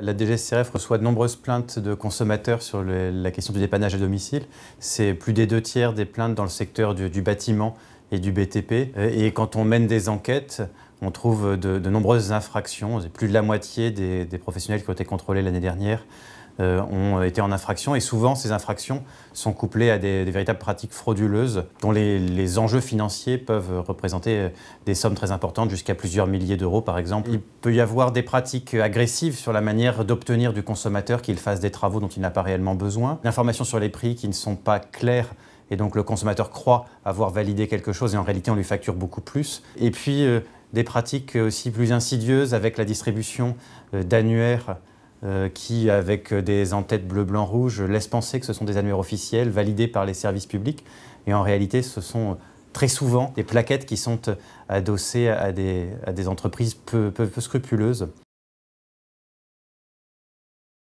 La DGCRF reçoit de nombreuses plaintes de consommateurs sur la question du dépannage à domicile. C'est plus des deux tiers des plaintes dans le secteur du, bâtiment et du BTP. Et quand on mène des enquêtes, on trouve de, nombreuses infractions. Plus de la moitié des professionnels qui ont été contrôlés l'année dernière euh, ont euh, été en infraction et souvent ces infractions sont couplées à des, véritables pratiques frauduleuses dont les, enjeux financiers peuvent représenter euh, des sommes très importantes, jusqu'à plusieurs milliers d'euros par exemple. Il peut y avoir des pratiques agressives sur la manière d'obtenir du consommateur qu'il fasse des travaux dont il n'a pas réellement besoin, l'information sur les prix qui ne sont pas claires et donc le consommateur croit avoir validé quelque chose et en réalité on lui facture beaucoup plus. Et puis des pratiques aussi plus insidieuses avec la distribution d'annuaires euh, qui, avec des entêtes bleu, blanc, rouge, laissent penser que ce sont des annuaires officiels validés par les services publics. Et en réalité, ce sont euh, très souvent des plaquettes qui sont adossées à des, entreprises peu scrupuleuses.